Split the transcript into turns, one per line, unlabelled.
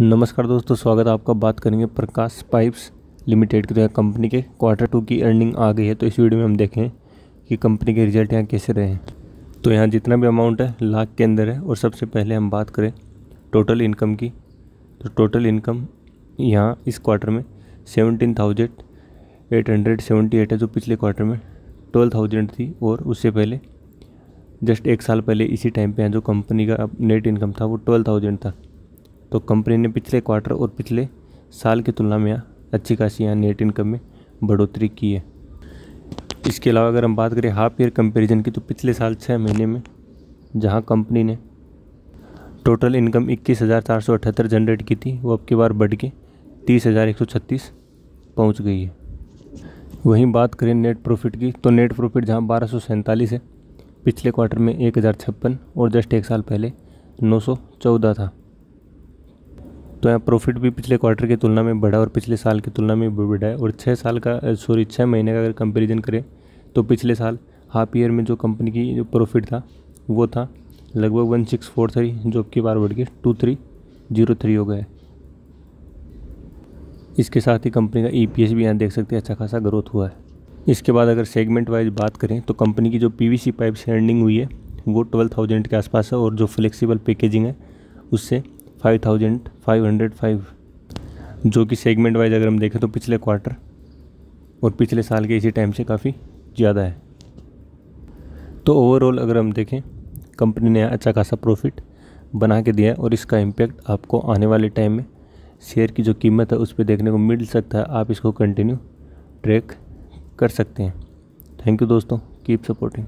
नमस्कार दोस्तों स्वागत है आपका बात करेंगे प्रकाश पाइप्स लिमिटेड की तो कंपनी के क्वार्टर टू की अर्निंग आ गई है तो इस वीडियो में हम देखें कि कंपनी के रिजल्ट यहाँ कैसे रहे हैं तो यहाँ जितना भी अमाउंट है लाख के अंदर है और सबसे पहले हम बात करें टोटल इनकम की तो टोटल इनकम यहाँ इस क्वार्टर में seventeen thousand eight hundred seventy eight है जो पिछले क्वार्टर में ट्वेल्व थाउजेंड थी और उससे पहले जस्ट एक साल पहले इसी टाइम पे यहाँ जो कंपनी का नेट इनकम था वो ट्वेल्व थाउजेंड था तो कंपनी ने पिछले क्वार्टर और पिछले साल की तुलना में अच्छी खासी यहाँ नेट इनकम में बढ़ोतरी की है इसके अलावा अगर हम बात करें हाफ ईयर कंपेरिजन की तो पिछले साल छः महीने में जहाँ कंपनी ने टोटल इनकम इक्कीस हज़ार चार सौ अठहत्तर जनरेट की थी वो अब की बार बढ़ के तीस हज़ार एक सौ छत्तीस पहुँच गई है वहीं बात करें नेट प्रॉफिट की तो नेट प्रॉफिट जहां बारह सौ सैंतालीस है पिछले क्वार्टर में एक हज़ार छप्पन और जस्ट एक साल पहले नौ सौ चौदह था तो यहाँ प्रॉफिट भी पिछले क्वार्टर की तुलना में बढ़ा और पिछले साल की तुलना में भी बढ़ा है और छः साल का सॉरी छः महीने का अगर कंपेरिजन करें तो पिछले साल हाफ ईयर में जो कंपनी की जो प्रॉफिट था वो था लगभग वन सिक्स फोर थ्री जो अब की बार बढ़ के टू थ्री जीरो थ्री हो गए इसके साथ ही कंपनी का ई e भी यहाँ देख सकते हैं अच्छा खासा ग्रोथ हुआ है इसके बाद अगर सेगमेंट वाइज बात करें तो कंपनी की जो पीवीसी पाइप से हुई है वो ट्वेल्व थाउजेंड के आसपास है और जो फ्लेक्सिबल पैकेजिंग है उससे five thousand five hundred five जो कि सेगमेंट वाइज अगर हम देखें तो पिछले क्वार्टर और पिछले साल के इसी टाइम से काफ़ी ज़्यादा है तो ओवरऑल अगर हम देखें कंपनी ने अच्छा खासा प्रॉफिट बना के दिया है और इसका इम्पैक्ट आपको आने वाले टाइम में शेयर की जो कीमत है उस पर देखने को मिल सकता है आप इसको कंटिन्यू ट्रैक कर सकते हैं थैंक यू दोस्तों कीप सपोर्टिंग